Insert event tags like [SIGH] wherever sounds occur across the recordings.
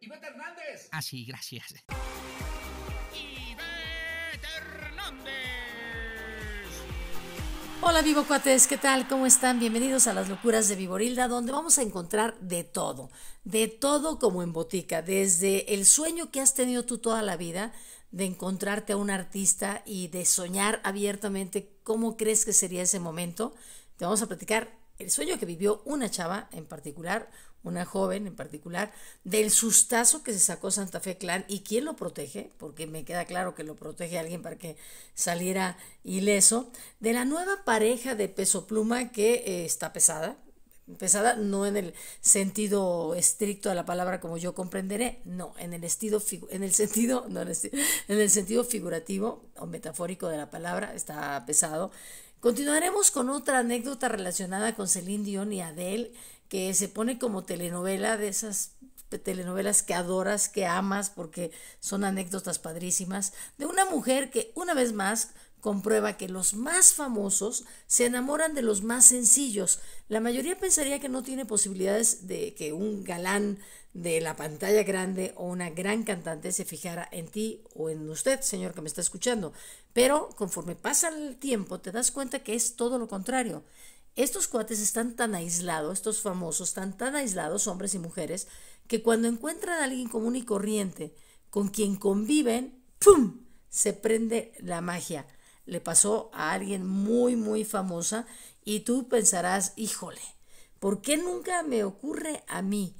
Ivete Hernández. Ah, sí, gracias. Hernández. Hola, Vivo Cuates, ¿qué tal? ¿Cómo están? Bienvenidos a las locuras de Viborilda, donde vamos a encontrar de todo, de todo como en botica, desde el sueño que has tenido tú toda la vida de encontrarte a un artista y de soñar abiertamente cómo crees que sería ese momento. Te vamos a platicar el sueño que vivió una chava en particular, una joven en particular, del sustazo que se sacó Santa Fe Clan y quién lo protege, porque me queda claro que lo protege alguien para que saliera ileso, de la nueva pareja de peso pluma que eh, está pesada, pesada no en el sentido estricto de la palabra como yo comprenderé, no, en el, estilo, en el sentido, no, en el sentido figurativo o metafórico de la palabra está pesado. Continuaremos con otra anécdota relacionada con Celine Dion y Adele, que se pone como telenovela de esas telenovelas que adoras, que amas, porque son anécdotas padrísimas, de una mujer que una vez más comprueba que los más famosos se enamoran de los más sencillos. La mayoría pensaría que no tiene posibilidades de que un galán de la pantalla grande o una gran cantante se fijara en ti o en usted, señor que me está escuchando. Pero conforme pasa el tiempo te das cuenta que es todo lo contrario. Estos cuates están tan aislados, estos famosos están tan aislados, hombres y mujeres, que cuando encuentran a alguien común y corriente con quien conviven, ¡pum! se prende la magia le pasó a alguien muy, muy famosa y tú pensarás, híjole, ¿por qué nunca me ocurre a mí?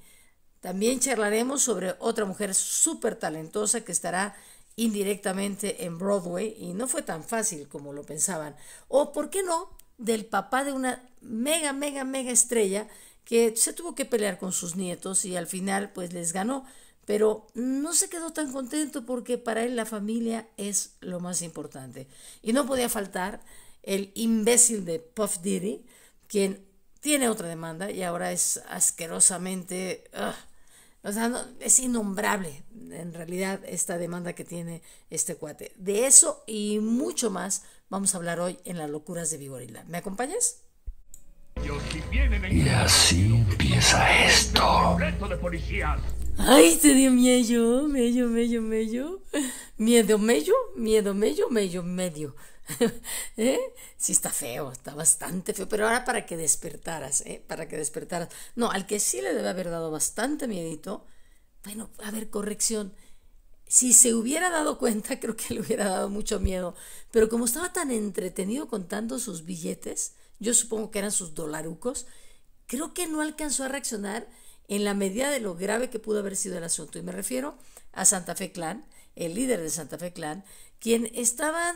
También charlaremos sobre otra mujer súper talentosa que estará indirectamente en Broadway y no fue tan fácil como lo pensaban. O, ¿por qué no? Del papá de una mega, mega, mega estrella que se tuvo que pelear con sus nietos y al final pues les ganó pero no se quedó tan contento porque para él la familia es lo más importante. Y no podía faltar el imbécil de Puff Diddy, quien tiene otra demanda y ahora es asquerosamente... Ah, o sea, es innombrable en realidad esta demanda que tiene este cuate. De eso y mucho más vamos a hablar hoy en las locuras de Vigorilda. ¿Me acompañas? Y así empieza esto. Ay, te este dio miedo, medio, medio, miedo. Miedo, medio, miedo, medio, medio, medio. [LAUGHS] ¿Eh? Sí, está feo, está bastante feo, pero ahora para que despertaras, ¿eh? Para que despertaras. No, al que sí le debe haber dado bastante miedito, bueno, a ver, corrección. Si se hubiera dado cuenta, [LAUGHS] creo que le hubiera dado mucho miedo, pero como estaba tan entretenido contando sus billetes, yo supongo que eran sus dolarucos, creo que no alcanzó a reaccionar en la medida de lo grave que pudo haber sido el asunto. Y me refiero a Santa Fe Clan, el líder de Santa Fe Clan, quien estaba,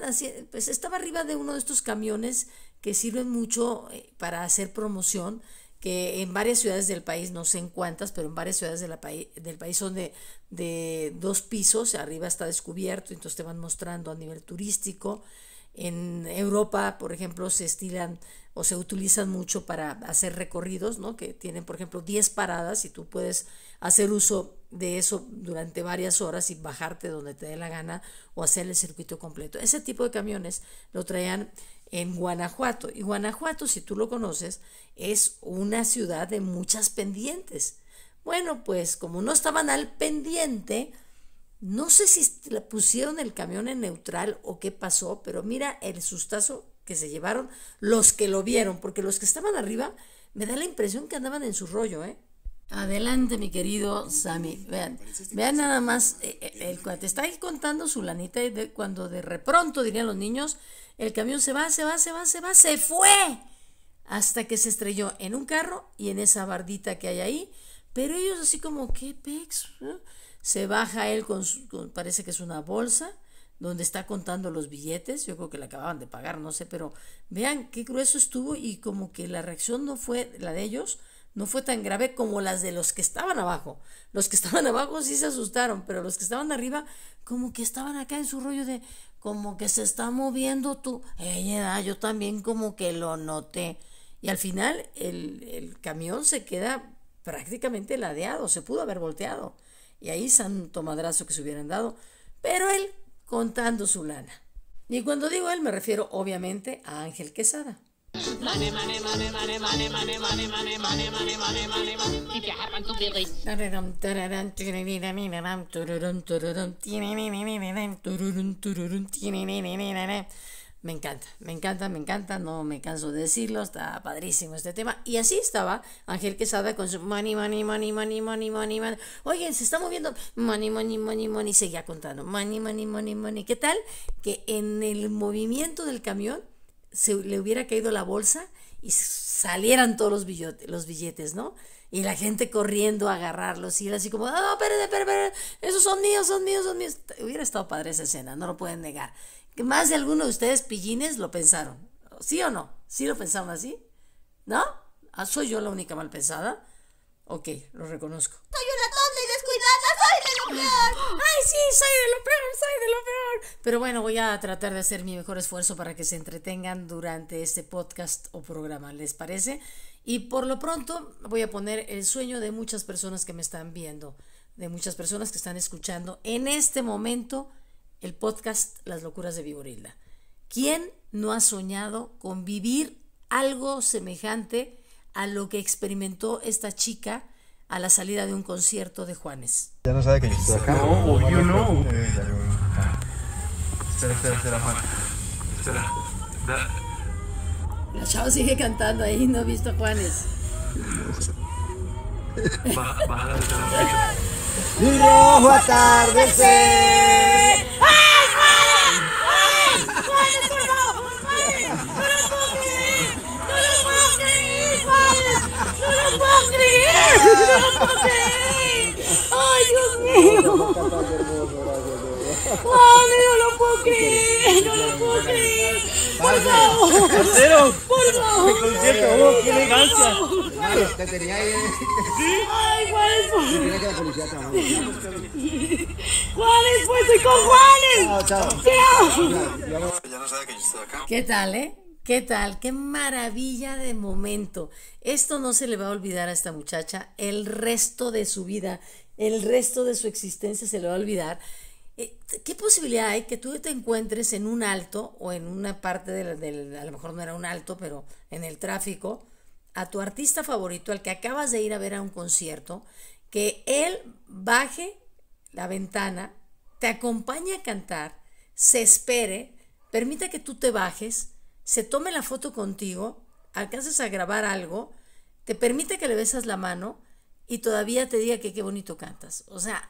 pues estaba arriba de uno de estos camiones que sirven mucho eh, para hacer promoción, que en varias ciudades del país, no sé en cuántas, pero en varias ciudades del país son de, de dos pisos, arriba está descubierto, entonces te van mostrando a nivel turístico en Europa, por ejemplo, se estilan o se utilizan mucho para hacer recorridos, ¿no? Que tienen, por ejemplo, 10 paradas y tú puedes hacer uso de eso durante varias horas y bajarte donde te dé la gana o hacer el circuito completo. Ese tipo de camiones lo traían en Guanajuato. Y Guanajuato, si tú lo conoces, es una ciudad de muchas pendientes. Bueno, pues como no estaban al pendiente, no sé si pusieron el camión en neutral o qué pasó, pero mira el sustazo que se llevaron los que lo vieron, porque los que estaban arriba me da la impresión que andaban en su rollo, ¿eh? Adelante, mi querido Sammy. Vean, vean nada más, eh, eh, el, te está ahí contando su lanita y cuando de repronto, dirían los niños, el camión se va, se va, se va, se va, se fue. Hasta que se estrelló en un carro y en esa bardita que hay ahí. Pero ellos así como, ¿qué pex? Se baja él con, parece que es una bolsa donde está contando los billetes, yo creo que le acababan de pagar, no sé, pero vean qué grueso estuvo y como que la reacción no fue la de ellos, no fue tan grave como las de los que estaban abajo. Los que [LAUGHS] estaban abajo sí se asustaron, pero los que estaban arriba como que estaban acá en su rollo de como que se está moviendo tú. Ella, eh, ah, yo también como que lo noté. Y al final el, el camión se queda prácticamente ladeado, se pudo haber volteado y ahí santo madrazo que se hubieran dado, pero él contando su lana. Y cuando digo él me refiero obviamente a Ángel Quesada. Me encanta, me encanta, me encanta, no me canso de decirlo, está padrísimo este tema. Y así estaba Ángel Quesada con su money, money, money, money, money, money, money. Oye, se está moviendo money, money, money, money, seguía contando money, money, money, money. ¿Qué tal? Que en el movimiento del camión se le hubiera caído la bolsa y salieran todos los billetes, ¿no? Y la gente corriendo a agarrarlos y era así como, no, oh, ah, espérate, espérate, espérate, esos son míos, son míos, son míos. Hubiera estado padre esa escena, no lo pueden negar que más de alguno de ustedes pillines lo pensaron. ¿Sí o no? ¿Sí lo pensaron así? ¿No? Ah, ¿Soy yo la única mal pensada? Ok, lo reconozco. Soy una tonta y descuidada, soy de lo peor. Ay, sí, soy de lo peor, soy de lo peor. Pero bueno, voy a tratar de hacer mi mejor esfuerzo para que se entretengan durante este podcast o programa, ¿les parece? Y por lo pronto voy a poner el sueño de muchas personas que me están viendo, de muchas personas que están escuchando en este momento el podcast Las locuras de Viborilda. ¿Quién no ha soñado con vivir algo semejante a lo que experimentó esta chica a la salida de un concierto de Juanes? Ya no sabe que yo estoy acá. No, you know. Eh, espera, espera, espera, Juan. Espera. La chava sigue cantando ahí, no he visto a Juanes. Baja, [LAUGHS] atardecer. Oh, you knew! ¡Mami, no lo puedo creer! ¡No lo puedo creer! ¡Por favor! ¡Por favor! Oh, ¡Qué concierto! ¡Qué elegancia! Mario, te tenía ahí. Eh. ¿Sí? ¡Ay, Juanes! Tiene que la policía ¡Juanes, pues soy con Juanes! ¡Chao, chao! ¡Chao! Ya no sabe que yo estoy acá. ¿Qué tal, eh? ¿Qué tal? ¡Qué maravilla de momento! Esto no se le va a olvidar a esta muchacha el resto de su vida, el resto de su existencia se le va a olvidar eh, ¿Qué posibilidad hay que tú te encuentres en un alto o en una parte del, a lo mejor no era un alto, pero en el tráfico, a tu artista favorito, al que acabas de ir a ver a un concierto, que él baje la ventana, te acompañe a cantar, se espere, permita que tú te bajes, se tome la foto contigo, alcances a grabar algo, te permite que le besas la mano y todavía te diga que qué bonito cantas. O sea,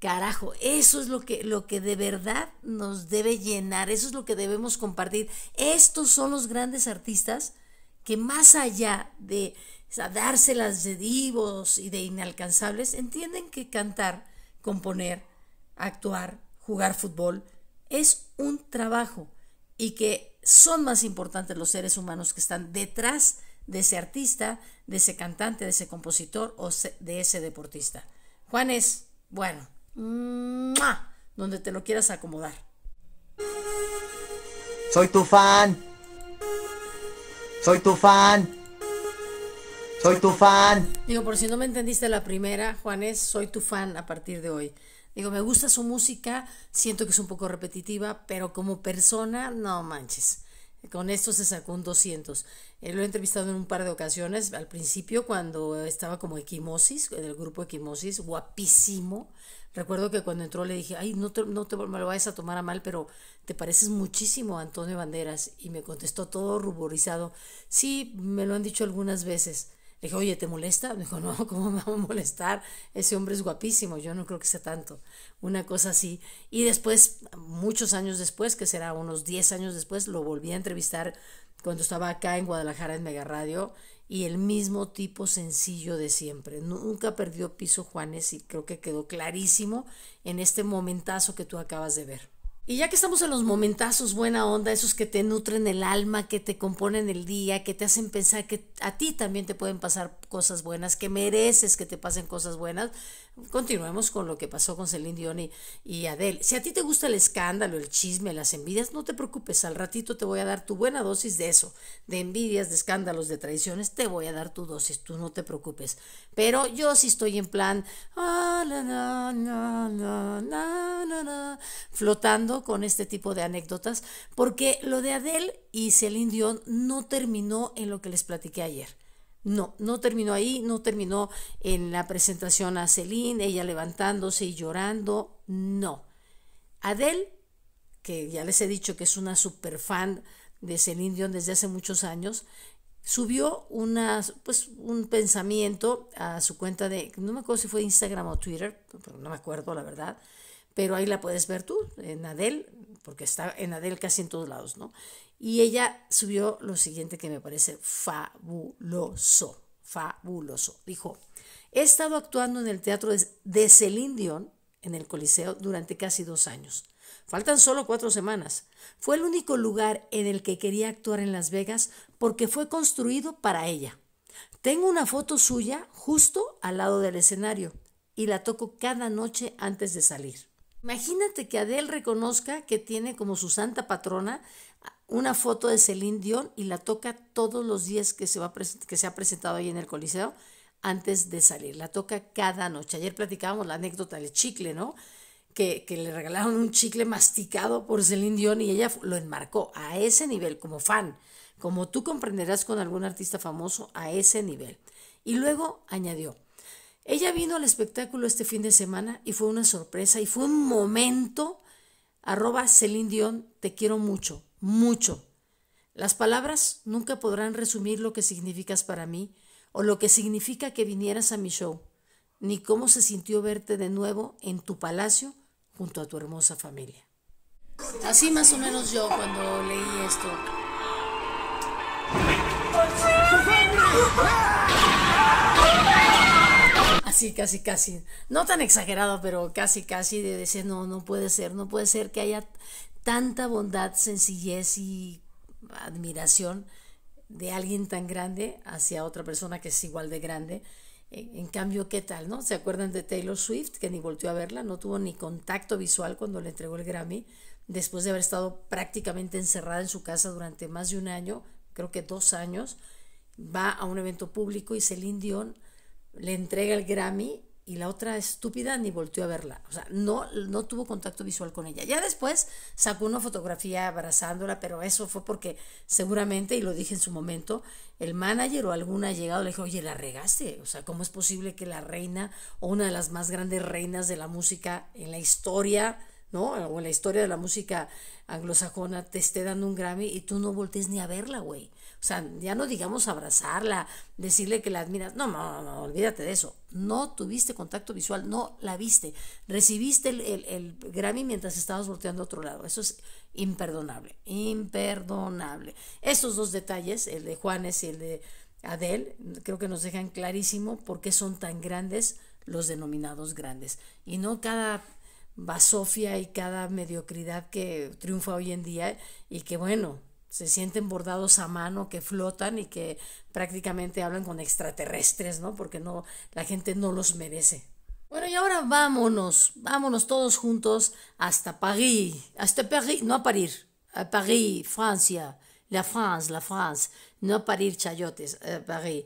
Carajo, eso es lo que, lo que de verdad nos debe llenar, eso es lo que debemos compartir. Estos son los grandes artistas que más allá de dárselas de divos y de inalcanzables, entienden que cantar, componer, actuar, jugar fútbol es un trabajo y que son más importantes los seres humanos que están detrás de ese artista, de ese cantante, de ese compositor o de ese deportista. Juanes, bueno, donde te lo quieras acomodar. Soy tu fan. Soy tu fan. Soy tu fan. Digo, por si no me entendiste la primera, Juanes, soy tu fan a partir de hoy. Digo, me gusta su música, siento que es un poco repetitiva, pero como persona, no manches. Con esto se sacó un 200. él eh, lo he entrevistado en un par de ocasiones, al principio cuando estaba como Equimosis, en el grupo Equimosis, guapísimo. Recuerdo que cuando entró le dije, ay, no te, lo vayas a tomar a mal, pero te pareces muchísimo a Antonio Banderas. Y me contestó todo ruborizado, sí, me lo han dicho algunas veces. Le dije, oye, ¿te molesta? Me dijo, no, [LAUGHS] ¿cómo me va a molestar? Ese hombre es guapísimo, yo no creo que sea tanto. Una cosa así. Y después, muchos años después, que será unos 10 años después, lo volví a entrevistar cuando estaba acá en Guadalajara en Mega Radio y el mismo tipo sencillo de siempre. Nunca perdió piso Juanes y creo que quedó clarísimo en este momentazo que tú acabas de ver. Y ya que estamos en los momentazos buena onda, esos que te nutren el alma, que te componen el día, que te hacen pensar que a ti también te pueden pasar cosas buenas, que mereces que te pasen cosas buenas, continuemos con lo que pasó con Celine Dion y, Adele. Si a ti te gusta el escándalo, el chisme, las envidias, no te preocupes, al ratito te voy a dar tu buena dosis de eso, de envidias, de escándalos, de traiciones, te voy a dar tu dosis, tú no te preocupes. Pero yo sí estoy en plan, ah, flotando con este tipo de anécdotas porque lo de Adele y Celine Dion no terminó en lo que les platiqué ayer. No, no terminó ahí, no terminó en la presentación a Celine, ella levantándose y llorando, no. Adele, que ya les he dicho que es una super fan de Celine Dion desde hace muchos años, subió pues, un pensamiento a su cuenta de, no me acuerdo si fue Instagram o Twitter, pero no me acuerdo la verdad, pero ahí la puedes ver tú, en Adel, porque está en Adel casi en todos lados, ¿no? Y ella subió lo siguiente que me parece fabuloso, fabuloso. Dijo, he estado actuando en el teatro de Celine Dion, en el Coliseo, durante casi dos años. Faltan solo cuatro semanas. Fue el único lugar en el que quería actuar en Las Vegas porque fue construido para ella. Tengo una foto suya justo al lado del escenario y la toco cada noche antes de salir. Imagínate que Adele reconozca que tiene como su santa patrona una foto de Celine Dion y la toca todos los días que se, va que se ha presentado ahí en el Coliseo antes de salir. La toca cada noche. Ayer platicábamos la anécdota del chicle, ¿no? Que, que, le regalaron un chicle masticado por Celine Dion y ella lo enmarcó a ese nivel, como fan, como tú comprenderás con algún artista famoso, a ese nivel. Y luego añadió, ella vino al espectáculo este fin de semana y fue una sorpresa y fue un momento. Arroba Celine te quiero mucho, mucho. Las palabras nunca podrán resumir lo que significas para mí o lo que significa que vinieras a mi show, ni cómo se sintió verte de nuevo en tu palacio junto a tu hermosa familia. Así más o menos yo cuando leí esto. Así, casi, casi. No tan exagerado, pero casi, casi de decir, no, no puede ser, no puede ser que haya tanta bondad, sencillez y admiración de alguien tan grande hacia otra persona que es igual de grande. En cambio, ¿qué tal? ¿No? ¿Se acuerdan de Taylor Swift que ni volvió a verla? No tuvo ni contacto visual cuando le entregó el Grammy, después de haber estado prácticamente encerrada en su casa durante más de un año, creo que dos años, va a un evento público y Celine Dion le entrega el Grammy y la otra estúpida ni volteó a verla. O sea, no, no tuvo contacto visual con ella. Ya después sacó una fotografía abrazándola, pero eso fue porque seguramente, y lo dije en su momento, el manager o alguna llegado le dijo, oye, la regaste. O sea, ¿cómo es posible que la reina o una de las más grandes reinas de la música en la historia, ¿no? O en la historia de la música anglosajona te esté dando un Grammy y tú no voltees ni a verla, güey? O sea, ya no digamos abrazarla, decirle que la admiras. No, no, no, olvídate de eso. No tuviste contacto visual, no la viste. Recibiste el, el Grammy mientras estabas volteando a otro lado. Eso es imperdonable, imperdonable. Estos dos detalles, el de Juanes y el de Adele, creo que nos dejan clarísimo por qué son tan grandes los denominados grandes. Y no cada basofia y cada mediocridad que triunfa hoy en día y que bueno, se sienten bordados a mano, que flotan y que prácticamente hablan con extraterrestres, ¿no? Porque no, la gente no los merece. Bueno, y ahora vámonos, vámonos todos juntos hasta París, hasta París, no a París, a París, Francia, la France, la France, no a París, chayotes, a eh, París.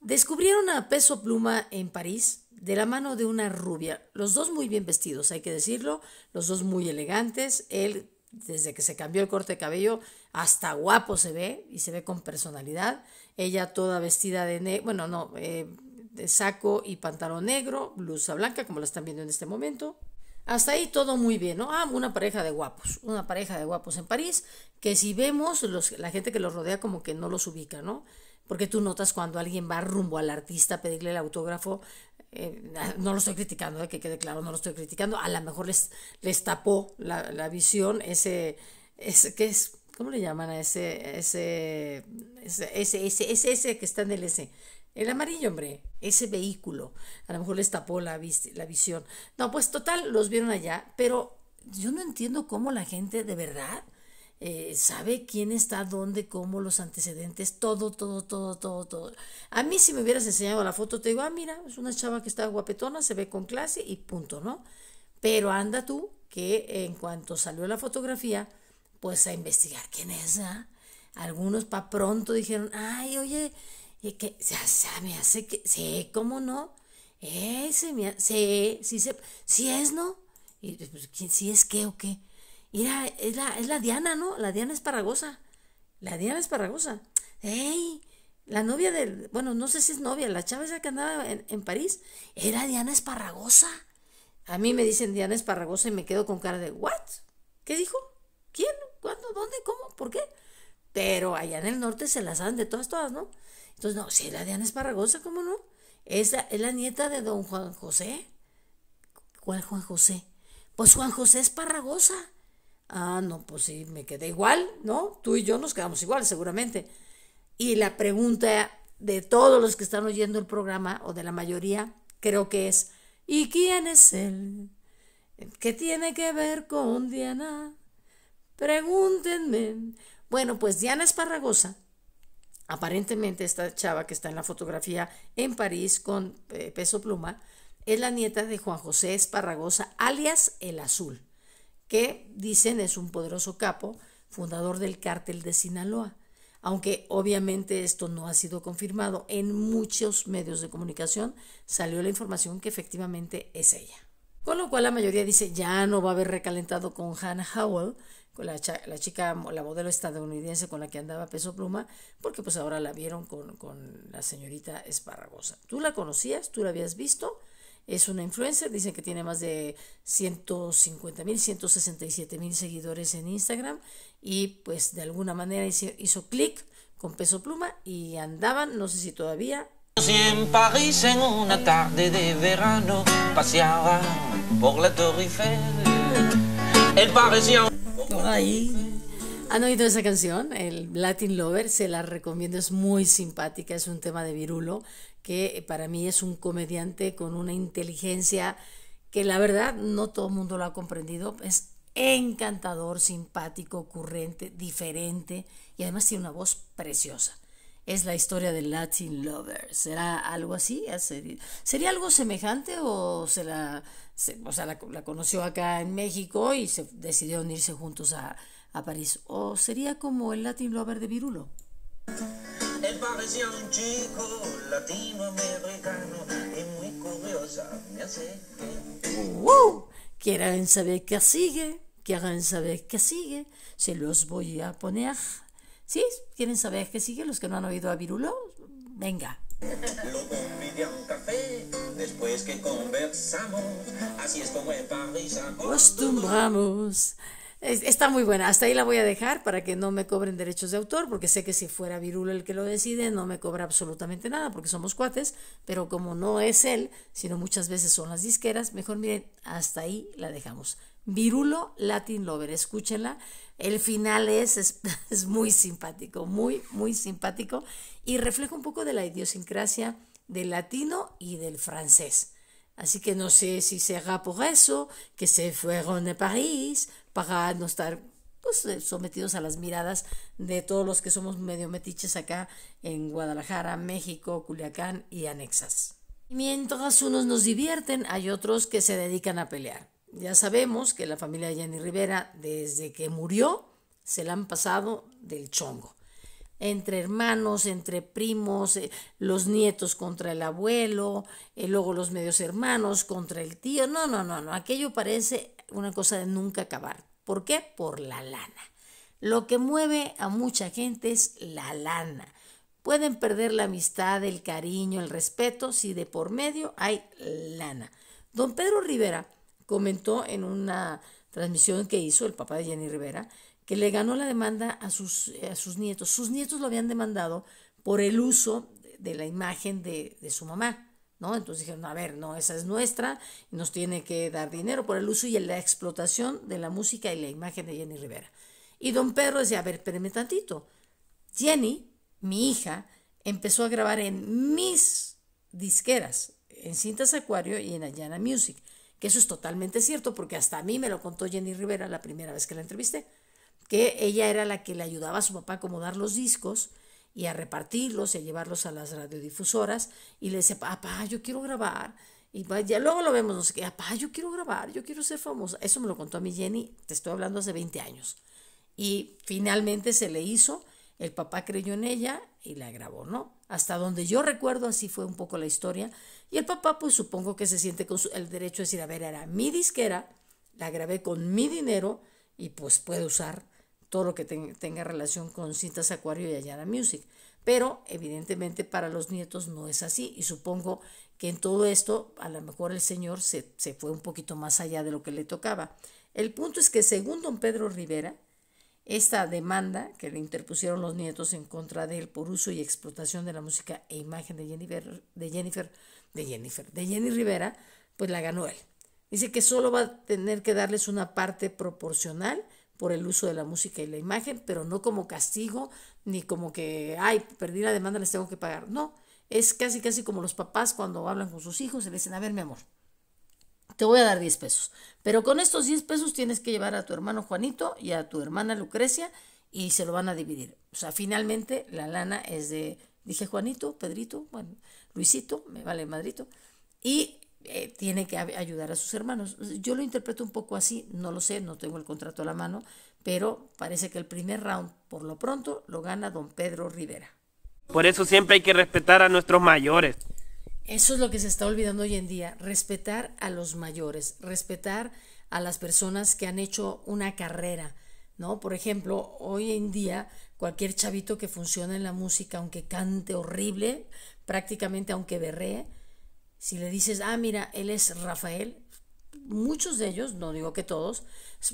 Descubrieron a Peso Pluma en París de la mano de una rubia, los dos muy bien vestidos, hay que decirlo, los dos muy elegantes, él desde que se cambió el corte de cabello hasta guapo se ve y se ve con personalidad. Ella toda vestida de bueno, no, eh, de saco y pantalón negro, blusa blanca, como la están viendo en este momento. Hasta ahí todo muy bien, ¿no? Ah, una pareja de guapos, una pareja de guapos en París, que si vemos, la gente que los rodea como que no los ubica, ¿no? Porque tú notas cuando alguien va rumbo al artista a pedirle el autógrafo, eh, no lo estoy criticando, ¿eh? que quede claro, no lo estoy criticando, a lo mejor les, les tapó la, visión ese, ese que es ¿Cómo le llaman a ese, ese, ese, ese, ese, que está en el S? El amarillo, hombre, ese vehículo. A lo mejor les tapó la, la visión. No, pues total, los vieron allá, pero yo no entiendo cómo la gente de verdad eh, sabe quién está dónde, cómo, los antecedentes, todo, todo, todo, todo, todo. A mí si me hubieras enseñado la foto, te digo, ah, mira, es una chava que está guapetona, se ve con clase y punto, ¿no? Pero anda tú que en cuanto salió la fotografía, pues a investigar quién es. ¿ah? Algunos pa' pronto dijeron, ay, oye, y que ya me hace que, sí, ¿cómo no? Eh, me hace, sí, sí, sí es, ¿no? Y pues, ¿quién, es qué o qué? Mira, es la, Diana, ¿no? La Diana Esparragosa. La Diana Esparragosa. ¡Ey! La novia del, bueno, no sé si es novia, la chava esa que andaba en, París, era Diana Esparragosa. A mí me dicen Diana Esparragosa y me quedo con cara de, ¿what? ¿Qué dijo? ¿Quién? ¿Cuándo? ¿Dónde? ¿Cómo? ¿Por qué? Pero allá en el norte se las dan de todas, todas, ¿no? Entonces, no, si la Diana parragosa, ¿cómo no? Es la, es la nieta de don Juan José. ¿Cuál Juan José? Pues Juan José parragosa. Ah, no, pues sí, me quedé igual, ¿no? Tú y yo nos quedamos igual, seguramente. Y la pregunta de todos los que están oyendo el programa, o de la mayoría, creo que es, ¿y quién es él? ¿Qué tiene que ver con Diana? Pregúntenme. Bueno, pues Diana Esparragosa, aparentemente esta chava que está en la fotografía en París con eh, peso pluma, es la nieta de Juan José Esparragosa, alias El Azul, que dicen es un poderoso capo, fundador del cártel de Sinaloa. Aunque obviamente esto no ha sido confirmado, en muchos medios de comunicación salió la información que efectivamente es ella. Con lo cual la mayoría dice ya no va a haber recalentado con Hannah Howell, la, la, chica, la modelo estadounidense con la que andaba Peso Pluma, porque pues ahora la vieron con, la señorita Esparragosa. Tú la conocías, tú la habías visto, es una influencer, dicen que tiene más de 150 mil, 167 mil seguidores en Instagram y pues de alguna manera hizo, clic con Peso Pluma y andaban, no sé si todavía... En París en una tarde de verano paseaba por la Torre El parecía ahí. ¿Han oído esa canción? El Latin Lover, se la recomiendo, es muy simpática, es un tema de Virulo, que para mí es un comediante con una inteligencia que la verdad no todo el mundo lo ha comprendido. Es encantador, simpático, ocurrente, diferente y además tiene una voz preciosa es la historia del Latin Lover. ¿Será algo así? ¿Sería algo semejante o se la, o sea, la, conoció acá en México y se decidió unirse juntos a, a París? ¿O sería como el Latin Lover de Virulo? Él parecía un chico latinoamericano y muy ¿Quieren saber qué sigue? ¿Quieren saber qué sigue? Se los voy a poner. ¿Sí? ¿Quieren saber qué sigue? Los que no han oído a Virulo, venga. Luego a un café, después que conversamos, así es como en París acostumbramos. Está muy buena, hasta ahí la voy a dejar para que no me cobren derechos de autor, porque sé que si fuera Virulo el que lo decide, no me cobra absolutamente nada, porque somos cuates, pero como no es él, sino muchas veces son las disqueras, mejor miren, hasta ahí la dejamos. Virulo Latin Lover, escúchenla. El final es, [LAUGHS] es, muy simpático, muy, muy simpático y refleja un poco de la idiosincrasia del latino y del francés. Así que no sé si será por eso que se fueron a París para no estar pues, sometidos a las miradas de todos los que somos medio metiches acá en Guadalajara, México, Culiacán y anexas. Mientras unos nos divierten, hay otros que se dedican a pelear. Ya sabemos que la familia de Jenny Rivera, desde que murió, se la han pasado del chongo. Entre hermanos, entre primos, eh, los nietos contra el abuelo, eh, luego los medios hermanos contra el tío. No, no, no, no. Aquello parece una cosa de nunca acabar. ¿Por qué? Por la lana. Lo que mueve a mucha gente es la lana. Pueden perder la amistad, el cariño, el respeto si de por medio hay lana. Don Pedro Rivera comentó en una transmisión que hizo el papá de Jenny Rivera que le ganó la demanda a sus, eh, a sus nietos. Sus nietos lo habían demandado por el uso de la imagen de, su mamá. ¿No? Entonces dijeron, a ver, no, esa es nuestra, nos tiene que dar dinero por el uso y la explotación de la música y la imagen de Jenny Rivera. Y don Pedro decía, a ver, espérame tantito. Jenny, mi hija, empezó a grabar en mis disqueras, en Cintas Acuario y en Ayana Music que eso es totalmente cierto, porque hasta a mí me lo contó Jenny Rivera la primera vez que la entrevisté, que ella era la que le ayudaba a su papá a acomodar los discos y a repartirlos y a llevarlos a las radiodifusoras y le decía, papá, yo quiero grabar. Y ya luego lo vemos, no sé qué, papá, yo quiero grabar, yo quiero ser famosa. Eso me lo contó a mí Jenny, te estoy hablando hace 20 años. Y finalmente se le hizo, el papá creyó en ella y la grabó, ¿no? Hasta donde yo recuerdo, así fue un poco la historia. Y el papá, pues supongo que se siente con el derecho de decir, a ver, era mi disquera, la grabé con mi dinero y pues puede usar todo lo que tenga relación con Cintas Acuario y allana Music. Pero evidentemente para los nietos no es así y supongo que en todo esto a lo mejor el señor se, se fue un poquito más allá de lo que le tocaba. El punto es que según don Pedro Rivera, esta demanda que le interpusieron los nietos en contra de él por uso y explotación de la música e imagen de Jennifer, de Jennifer, de Jennifer, de Jenny Rivera, pues la ganó él. Dice que solo va a tener que darles una parte proporcional por el uso de la música y la imagen, pero no como castigo ni como que, ay, perdí la demanda, les tengo que pagar. No, es casi casi como los papás cuando hablan con sus hijos y le dicen, a ver, mi amor, te voy a dar 10 pesos. Pero con estos 10 pesos tienes que llevar a tu hermano Juanito y a tu hermana Lucrecia y se lo van a dividir. O sea, finalmente la lana es de, dije Juanito, Pedrito, bueno, Luisito, me vale madrito, y eh, tiene que ayudar a sus hermanos. Yo lo interpreto un poco así, no lo sé, no tengo el contrato a la mano, pero parece que el primer round, por lo pronto, lo gana don Pedro Rivera. Por eso siempre hay que respetar a nuestros mayores. Eso es lo que se está olvidando hoy en día, respetar a los mayores, respetar a las personas que han hecho una carrera, ¿no? Por ejemplo, hoy en día cualquier chavito que funciona en la música, aunque cante horrible, prácticamente aunque berree, si le dices, ah, mira, él es Rafael, muchos de ellos, no digo que todos,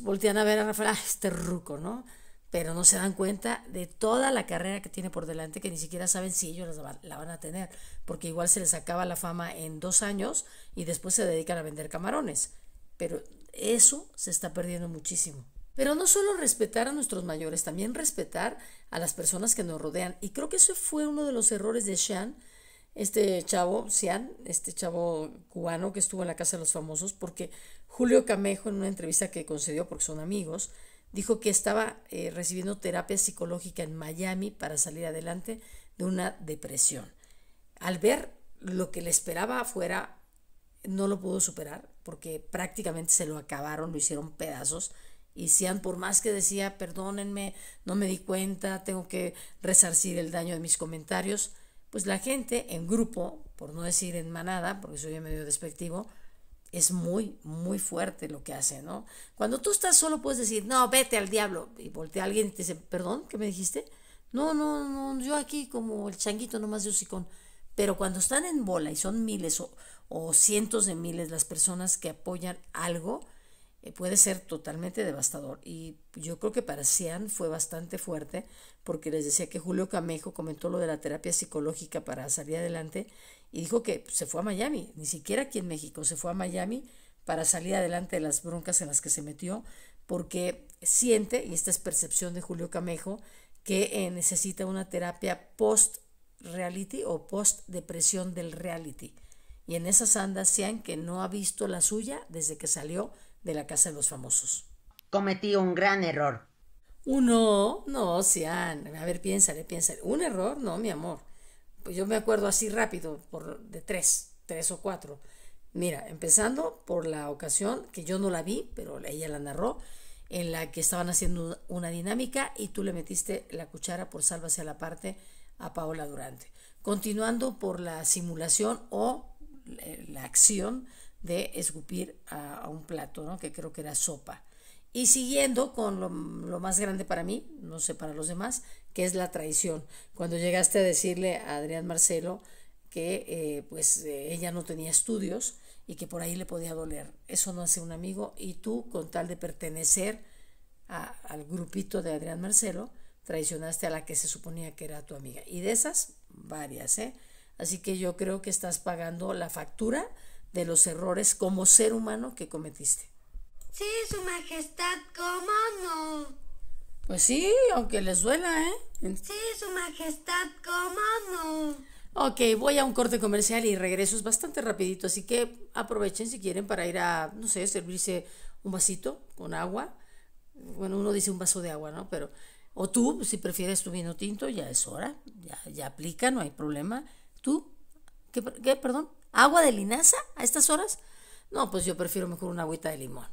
voltean a ver a Rafael, ah, este ruco, ¿no? pero no se dan cuenta de toda la carrera que tiene por delante, que ni siquiera saben si ellos la van a tener, porque igual se les acaba la fama en dos años y después se dedican a vender camarones. Pero eso se está perdiendo muchísimo. Pero no solo respetar a nuestros mayores, también respetar a las personas que nos rodean. Y creo que eso fue uno de los errores de Sean, este chavo, Sean, este chavo cubano que estuvo en la Casa de los Famosos, porque Julio Camejo en una entrevista que concedió, porque son amigos, Dijo que estaba eh, recibiendo terapia psicológica en Miami para salir adelante de una depresión. Al ver lo que le esperaba afuera, no lo pudo superar porque prácticamente se lo acabaron, lo hicieron pedazos. Y Sian, por más que decía, perdónenme, no me di cuenta, tengo que resarcir el daño de mis comentarios, pues la gente en grupo, por no decir en manada, porque soy medio despectivo, es muy, muy fuerte lo que hace, ¿no? Cuando tú estás solo puedes decir, no, vete al diablo. Y voltea a alguien y te dice, perdón, ¿qué me dijiste? No, no, no, yo aquí como el changuito nomás de con Pero cuando están en bola y son miles o, cientos de miles las personas que apoyan algo, eh, puede ser totalmente devastador. Y yo creo que para Cian fue bastante fuerte, porque les decía que Julio Camejo comentó lo de la terapia psicológica para salir adelante y dijo que se fue a Miami, ni siquiera aquí en México, se fue a Miami para salir adelante de las broncas en las que se metió, porque siente, y esta es percepción de Julio Camejo, que eh, necesita una terapia post-reality o post-depresión del reality. Y en esas andas, Sean que no ha visto la suya desde que salió de la Casa de los Famosos. cometió un gran error. Uno, no, Sean. A ver, piénsale, piénsale. Un error, no, mi amor. Pues yo me acuerdo así rápido, por, de tres, tres o cuatro. Mira, empezando por la ocasión que yo no la vi, pero ella la narró, en la que estaban haciendo una dinámica y tú le metiste la cuchara por sálvase a la parte a Paola Durante. Continuando por la simulación o eh, la acción de escupir a, a un plato, ¿no? que creo que era sopa. Y siguiendo con lo, más grande para mí, no sé para los demás, que es la traición. Cuando llegaste a decirle a Adrián Marcelo que eh, pues eh, ella no tenía estudios y que por ahí le podía doler. Eso no hace un amigo y tú con tal de pertenecer al grupito de Adrián Marcelo, traicionaste a la que se suponía que era tu amiga. Y de esas, varias, ¿eh? Así que yo creo que estás pagando la factura de los errores como ser humano que cometiste. Sí, Su Majestad, ¿cómo no? Pues sí, aunque les duela, ¿eh? Sí, Su Majestad, ¿cómo no? Ok, voy a un corte comercial y regreso es bastante rapidito, así que aprovechen si quieren para ir a, no sé, servirse un vasito con agua. Bueno, uno dice un vaso de agua, ¿no? Pero, o tú, si prefieres tu vino tinto, ya es hora, ya, ya aplica, no hay problema. ¿Tú? ¿Qué, ¿Qué, perdón? ¿Agua de linaza a estas horas? No, pues yo prefiero mejor una agüita de limón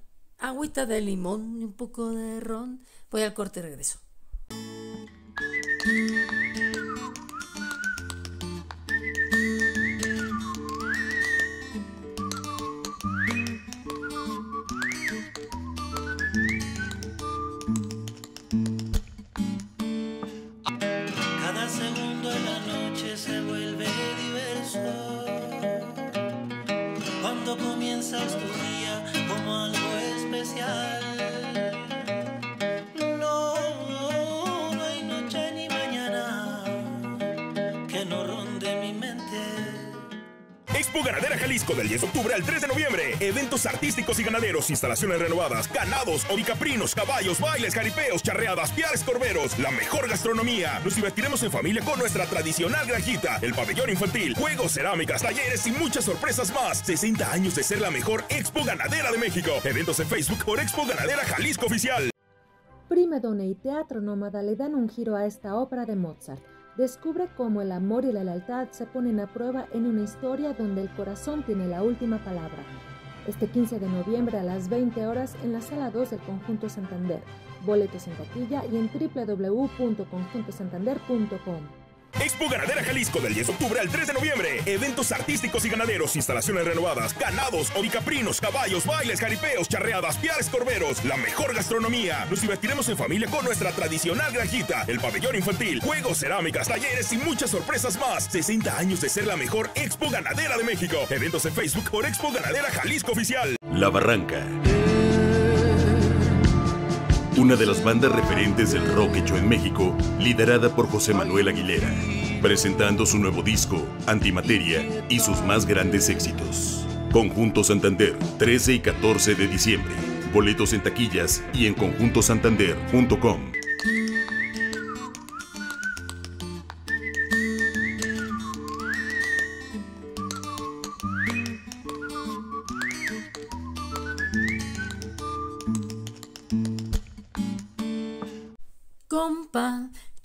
agüita de limón y un poco de ron. Voy al corte y regreso. Cada segundo en la noche se vuelve diverso. Cuando comienzas tu Ganadera Jalisco del 10 de octubre al 3 de noviembre. Eventos artísticos y ganaderos, instalaciones renovadas, ganados, ovicaprinos, caballos, bailes, jaripeos, charreadas, piares corberos, la mejor gastronomía. Nos divertiremos en familia con nuestra tradicional granjita, el pabellón infantil, juegos, cerámicas, talleres y muchas sorpresas más. 60 años de ser la mejor Expo Ganadera de México. Eventos en Facebook por Expo Ganadera Jalisco Oficial. Prima y Teatro Nómada le dan un giro a esta obra de Mozart descubre cómo el amor y la lealtad se ponen a prueba en una historia donde el corazón tiene la última palabra. Este 15 de noviembre a las 20 horas en la sala 2 del Conjunto Santander. Boletos en taquilla y en www.conjuntosantander.com. Expo Ganadera Jalisco del 10 de octubre al 3 de noviembre. Eventos artísticos y ganaderos, instalaciones renovadas, ganados, ovicaprinos, caballos, bailes, jaripeos, charreadas, piares, corberos, la mejor gastronomía. Nos divertiremos en familia con nuestra tradicional granjita, el pabellón infantil, juegos, cerámicas, talleres y muchas sorpresas más. 60 años de ser la mejor Expo Ganadera de México. Eventos en Facebook por Expo Ganadera Jalisco Oficial. La Barranca una de las bandas referentes del rock hecho en México, liderada por José Manuel Aguilera, presentando su nuevo disco, Antimateria, y sus más grandes éxitos. Conjunto Santander, 13 y 14 de diciembre. Boletos en taquillas y en conjuntosantander.com.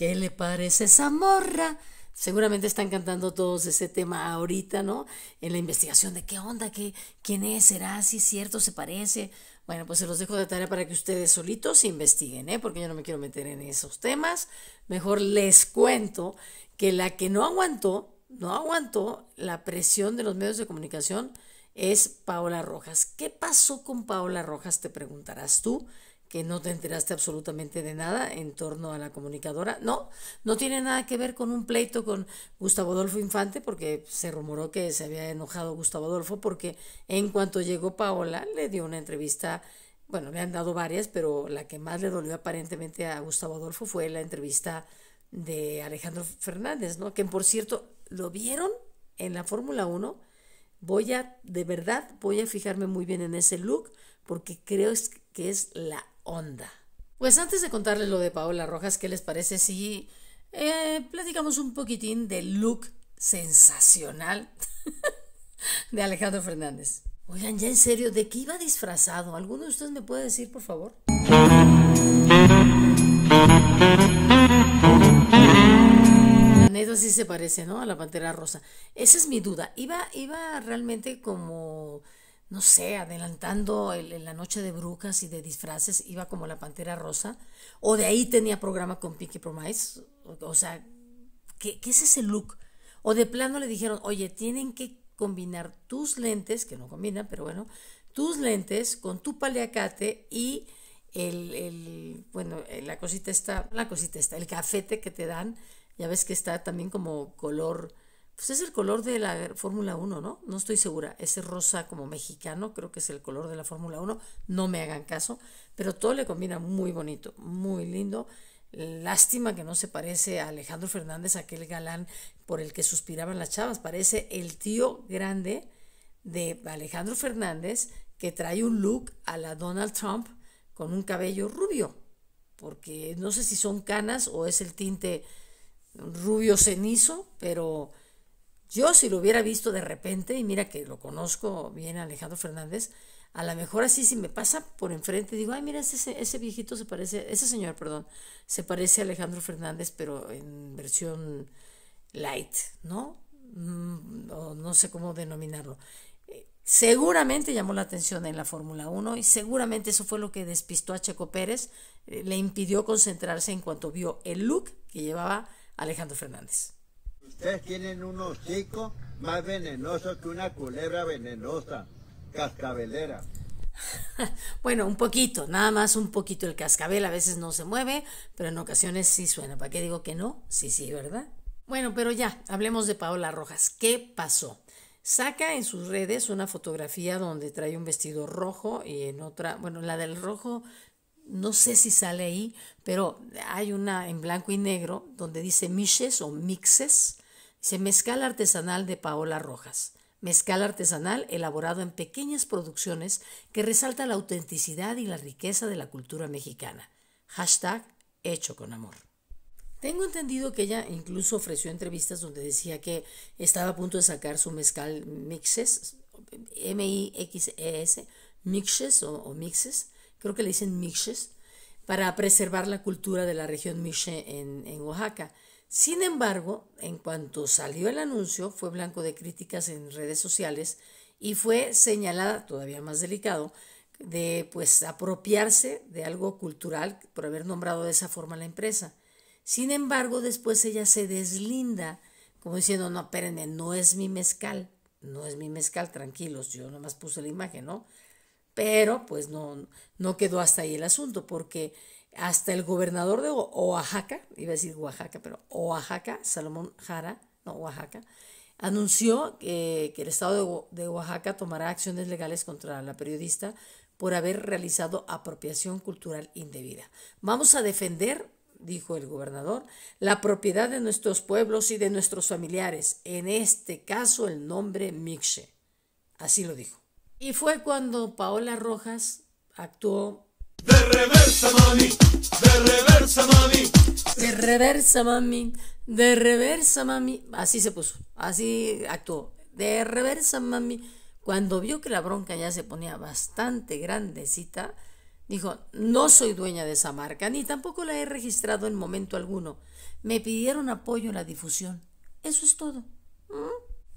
¿Qué le parece esa morra? Seguramente están cantando todos ese tema ahorita, ¿no? En la investigación de qué onda, qué, quién es, será, si cierto, se parece. Bueno, pues se los dejo de tarea para que ustedes solitos investiguen, ¿eh? Porque yo no me quiero meter en esos temas. Mejor les cuento que la que no aguantó, no aguantó la presión de los medios de comunicación es Paola Rojas. ¿Qué pasó con Paola Rojas? Te preguntarás tú que no te enteraste absolutamente de nada en torno a la comunicadora. No, no tiene nada que ver con un pleito con Gustavo Adolfo Infante, porque se rumoró que se había enojado Gustavo Adolfo, porque en cuanto llegó Paola le dio una entrevista, bueno, le han dado varias, pero la que más le dolió aparentemente a Gustavo Adolfo fue la entrevista de Alejandro Fernández, ¿no? Que por cierto, lo vieron en la Fórmula 1. Voy a, de verdad, voy a fijarme muy bien en ese look porque creo que es la onda. Pues antes de contarles lo de Paola Rojas, ¿qué les parece si eh, platicamos un poquitín del look sensacional [LAUGHS] de Alejandro Fernández? Oigan, ya en serio, ¿de qué iba disfrazado? ¿Alguno de ustedes me puede decir, por favor? sí se parece, ¿no? A la pantera rosa. Esa es mi duda. Iba, iba realmente como no sé, adelantando en la noche de brujas y de disfraces, iba como la Pantera Rosa, o de ahí tenía programa con Pinky Promise, o, sea, ¿qué, es ese look? O de plano le dijeron, oye, tienen que combinar tus lentes, que no combinan, pero bueno, tus lentes con tu paliacate y el, el bueno, eh, la cosita está, la cosita está, el cafete que te dan, ya ves que está también como color pues es el color de la Fórmula 1, ¿no? No estoy segura. Ese rosa como mexicano, creo que es el color de la Fórmula 1. No me hagan caso, pero todo le combina muy bonito, muy lindo. Lástima que no se parece a Alejandro Fernández, aquel galán por el que suspiraban las chavas. Parece el tío grande de Alejandro Fernández que trae un look a la Donald Trump con un cabello rubio, porque no sé si son canas o es el tinte rubio cenizo, pero yo si lo hubiera visto de repente, y mira que lo conozco bien Alejandro Fernández, a lo mejor así si me pasa por enfrente, digo, ay, mira, ese, ese viejito se parece, ese señor, perdón, se parece a Alejandro Fernández, pero en versión light, ¿no? Mm, no sé cómo denominarlo. Eh, seguramente llamó la atención en la Fórmula 1 y seguramente eso fue lo que despistó a Checo Pérez, eh, le impidió concentrarse en cuanto vio el look que llevaba Alejandro Fernández. Ustedes tienen un hocico más venenoso que una culebra venenosa, cascabelera. [LAUGHS] Bueno, un poquito, nada más un poquito el cascabel, a veces no se mueve, pero en ocasiones sí suena. ¿Para qué digo que no? Sí, sí, ¿verdad? Bueno, pero ya, hablemos de Paola Rojas. ¿Qué pasó? Saca en sus redes una fotografía donde trae un vestido rojo y en otra, bueno, la del rojo no sé si sale ahí, pero hay una en blanco y negro donde dice miches o mixes Dice mezcal artesanal de Paola Rojas. Mezcal artesanal elaborado en pequeñas producciones que resalta la autenticidad y la riqueza de la cultura mexicana. Hashtag hecho con amor. Tengo entendido que ella incluso ofreció entrevistas donde decía que estaba a punto de sacar su mezcal mixes, e M-I-X-E-S, mixes o, mixes, creo que le dicen mixes, para preservar la cultura de la región Mixe en, en Oaxaca. Sin embargo, en cuanto salió el anuncio, fue blanco de críticas en redes sociales y fue señalada, todavía más delicado, de pues apropiarse de algo cultural por haber nombrado de esa forma la empresa. Sin embargo, después ella se deslinda, como diciendo, no, espérenme, no es mi mezcal, no es mi mezcal, tranquilos, yo nomás puse la imagen, ¿no? Pero pues no, no quedó hasta ahí el asunto, porque hasta el gobernador de Oaxaca, iba a decir Oaxaca, pero Oaxaca, Salomón Jara, no Oaxaca, anunció que, el Estado de, de Oaxaca tomará acciones legales contra la periodista por haber realizado apropiación cultural indebida. Vamos a defender dijo el gobernador, la propiedad de nuestros pueblos y de nuestros familiares, en este caso el nombre Mixe. Así lo dijo. Y fue cuando Paola Rojas actuó de reversa, mami. De reversa, mami. De reversa, mami. De reversa, mami. Así se puso. Así actuó. De reversa, mami. Cuando vio que la bronca ya se ponía bastante grandecita, dijo, no soy dueña de esa marca, ni tampoco la he registrado en momento alguno. Me pidieron apoyo en la difusión. Eso es todo.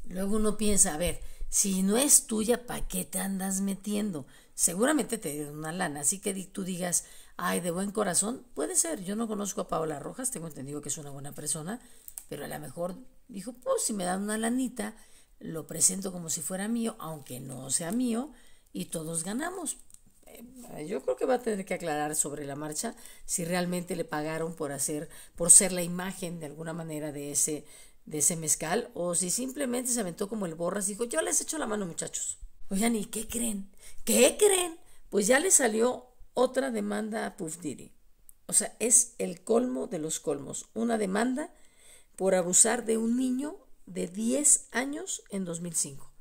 Luego uno piensa, a ver, si no es tuya, ¿para qué te andas metiendo? Seguramente te dieron una lana, así que tú digas, ay, de buen corazón, puede ser. Yo no conozco a Paola Rojas, tengo entendido que es una buena persona, pero a lo mejor dijo, pues si me dan una lanita, lo presento como si fuera mío, aunque no sea mío, y todos ganamos. Eh, yo creo que va a tener que aclarar sobre la marcha si realmente le pagaron por hacer, por ser la imagen de alguna manera de ese de ese mezcal o si simplemente se aventó como el borras y dijo, yo les echo la mano muchachos. Oigan, ¿y qué creen? ¿Qué creen? Pues ya le salió otra demanda a Puff O sea, es el colmo de los colmos. Una demanda por abusar de un niño de 10 años en 2005.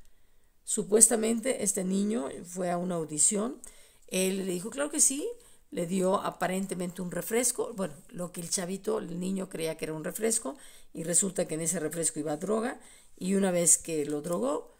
Supuestamente este niño fue a una audición. Él le dijo, claro que sí, le dio aparentemente un refresco, bueno, lo que el chavito, el niño creía que era un refresco, y resulta que en ese refresco iba droga, y una vez que lo drogó,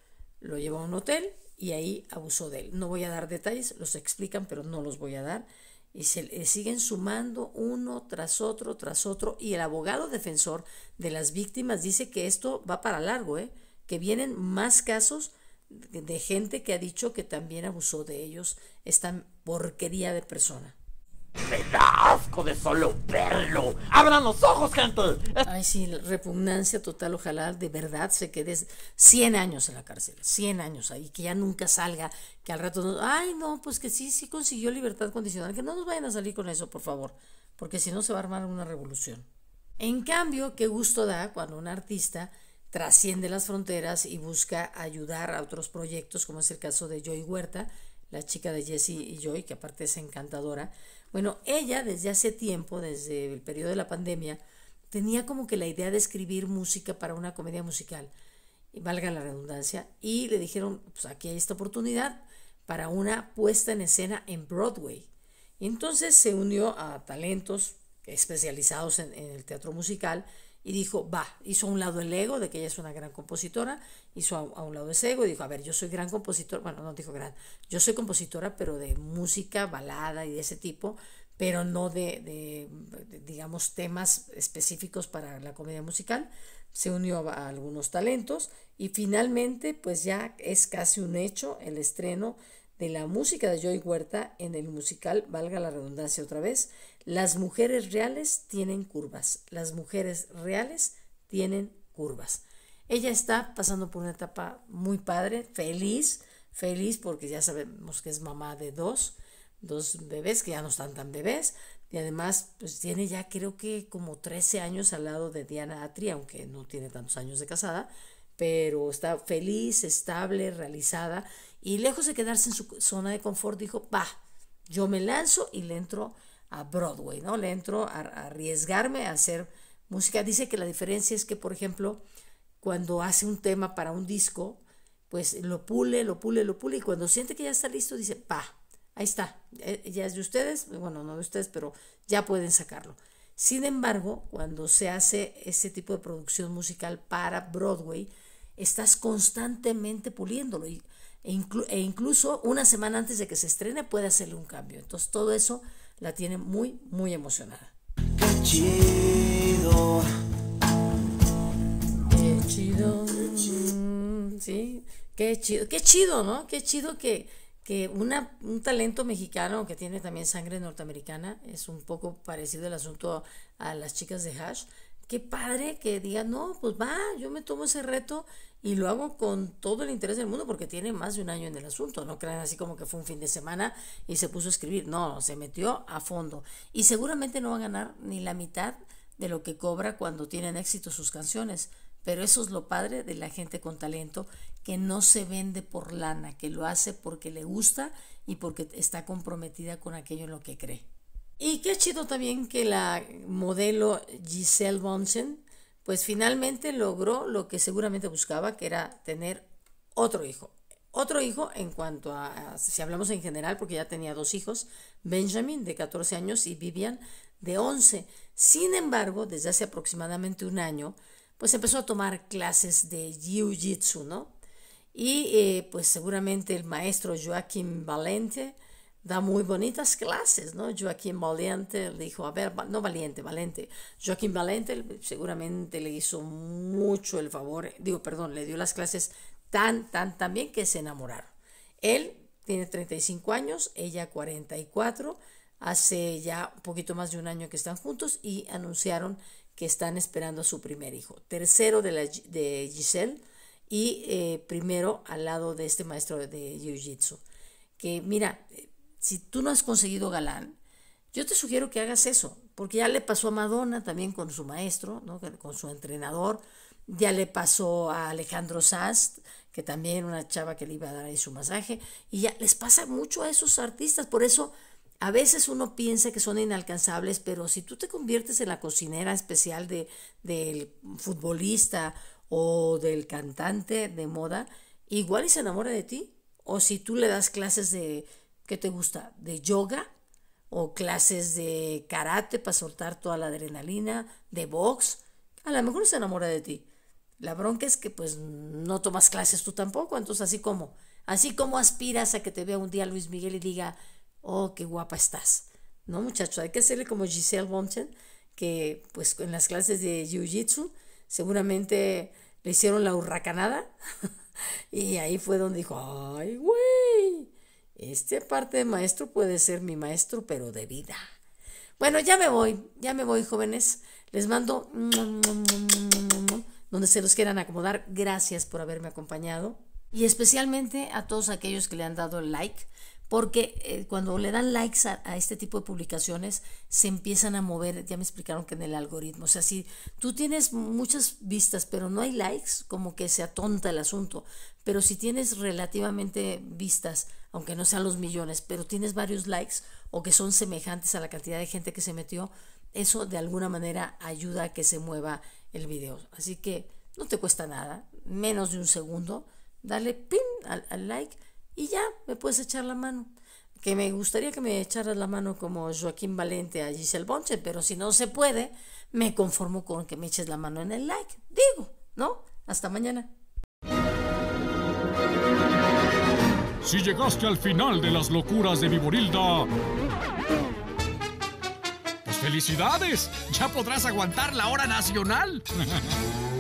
lo llevó a un hotel y ahí abusó de él. No voy a dar detalles, los explican, pero no los voy a dar. Y se le siguen sumando uno tras otro, tras otro, y el abogado defensor de las víctimas dice que esto va para largo, ¿eh? que vienen más casos de gente que ha dicho que también abusó de ellos esta porquería de persona. Me da asco de solo verlo. Abran los ojos, gente. Ay, sí, repugnancia total. Ojalá de verdad se quede 100 años en la cárcel. 100 años ahí, que ya nunca salga. Que al rato, no, ay, no, pues que sí, sí consiguió libertad condicional. Que no nos vayan a salir con eso, por favor. Porque si no, se va a armar una revolución. En cambio, qué gusto da cuando un artista trasciende las fronteras y busca ayudar a otros proyectos, como es el caso de Joy Huerta, la chica de Jesse y Joy, que aparte es encantadora bueno, ella desde hace tiempo, desde el periodo de la pandemia, tenía como que la idea de escribir música para una comedia musical, y valga la redundancia, y le dijeron, pues aquí hay esta oportunidad para una puesta en escena en Broadway. entonces se unió a talentos especializados en el teatro musical, y dijo, va, hizo a un lado el ego de que ella es una gran compositora, hizo a, un lado ese ego y dijo, a ver, yo soy gran compositor bueno, no dijo gran, yo soy compositora, pero de música, balada y de ese tipo, pero no de, digamos, temas específicos para la comedia musical. Se unió a algunos talentos y finalmente, pues ya es casi un hecho el estreno de la música de Joy Huerta en el musical, valga la redundancia otra vez, Las mujeres reales tienen curvas, las mujeres reales tienen curvas. Ella está pasando por una etapa muy padre, feliz, feliz porque ya sabemos que es mamá de dos, dos bebés que ya no están tan bebés, y además, pues tiene ya creo que como 13 años al lado de Diana Atri, aunque no tiene tantos años de casada, pero está feliz, estable, realizada y lejos de quedarse en su zona de confort, dijo, pa, yo me lanzo y le entro a Broadway, ¿no? Le entro a, arriesgarme a hacer música. Dice que la diferencia es que, por ejemplo, cuando hace un tema para un disco, pues lo pule, lo pule, lo pule, y cuando siente que ya está listo, dice, pa, ahí está, ya es de ustedes, bueno, no de ustedes, pero ya pueden sacarlo. Sin embargo, cuando se hace ese tipo de producción musical para Broadway, estás constantemente puliéndolo. Y e, e, incluso una semana antes de que se estrene puede hacerle un cambio. Entonces todo eso la tiene muy, muy emocionada. Qué chido. Qué chido. Qué chido. qué chido. ¿no? Qué chido que, un talento mexicano que tiene también sangre norteamericana, es un poco parecido el asunto a las chicas de Hash, qué padre que diga, no, pues va, yo me tomo ese reto y lo hago con todo el interés del mundo porque tiene más de un año en el asunto, no crean así como que fue un fin de semana y se puso a escribir, no, se metió a fondo y seguramente no va a ganar ni la mitad de lo que cobra cuando tienen éxito sus canciones, pero eso es lo padre de la gente con talento que no se vende por lana, que lo hace porque le gusta y porque está comprometida con aquello en lo que cree. Y qué chido también que la modelo Giselle Bonsen, pues finalmente logró lo que seguramente buscaba, que era tener otro hijo. Otro hijo en cuanto a, si hablamos en general, porque ya tenía dos hijos, Benjamin de 14 años y Vivian de 11. Sin embargo, desde hace aproximadamente un año, pues empezó a tomar clases de Jiu-Jitsu, ¿no? Y eh, pues seguramente el maestro Joaquín Valente da muy bonitas clases, ¿no? Joaquín Valiente dijo, a ver, no Valiente, Valente. Joaquín Valente seguramente le hizo mucho el favor, digo, perdón, le dio las clases tan, tan, tan bien que se enamoraron. Él tiene 35 años, ella 44, hace ya un poquito más de un año que están juntos y anunciaron que están esperando a su primer hijo, tercero de, de Giselle y eh, primero al lado de este maestro de Jiu-Jitsu. Que mira, si tú no has conseguido galán, yo te sugiero que hagas eso, porque ya le pasó a Madonna también con su maestro, ¿no? con su entrenador, ya le pasó a Alejandro Sast, que también una chava que le iba a dar ahí su masaje, y ya les pasa mucho a esos artistas, por eso a veces uno piensa que son inalcanzables, pero si tú te conviertes en la cocinera especial de, del futbolista o del cantante de moda, igual y se enamora de ti, o si tú le das clases de ¿qué te gusta? ¿De yoga? ¿O clases de karate para soltar toda la adrenalina? ¿De box? A lo mejor se enamora de ti. La bronca es que pues no tomas clases tú tampoco, entonces así como, así como aspiras a que te vea un día Luis Miguel y diga, oh, qué guapa estás. No, muchacho, hay que hacerle como Giselle Bonchen, que pues en las clases de Jiu-Jitsu seguramente le hicieron la hurracanada [LAUGHS] y ahí fue donde dijo, ay, güey este parte de maestro puede ser mi maestro, pero de vida. Bueno, ya me voy, ya me voy, jóvenes. Les mando mm, mm, mm, donde se los quieran acomodar. Gracias por haberme acompañado. Y especialmente a todos aquellos que le han dado like porque eh, cuando le dan likes a, este tipo de publicaciones, se empiezan a mover, ya me explicaron que en el algoritmo, o sea, si tú tienes muchas vistas, pero no hay likes, como que se atonta el asunto, pero si tienes relativamente vistas, aunque no sean los millones, pero tienes varios likes o que son semejantes a la cantidad de gente que se metió, eso de alguna manera ayuda a que se mueva el video. Así que no te cuesta nada, menos de un segundo, dale pin al like y ya me puedes echar la mano. Que me gustaría que me echaras la mano como Joaquín Valente a Giselle Bonche, pero si no se puede, me conformo con que me eches la mano en el like. Digo, ¿no? Hasta mañana. Si llegaste al final de las locuras de mi pues felicidades, ya podrás aguantar la hora nacional. [LAUGHS]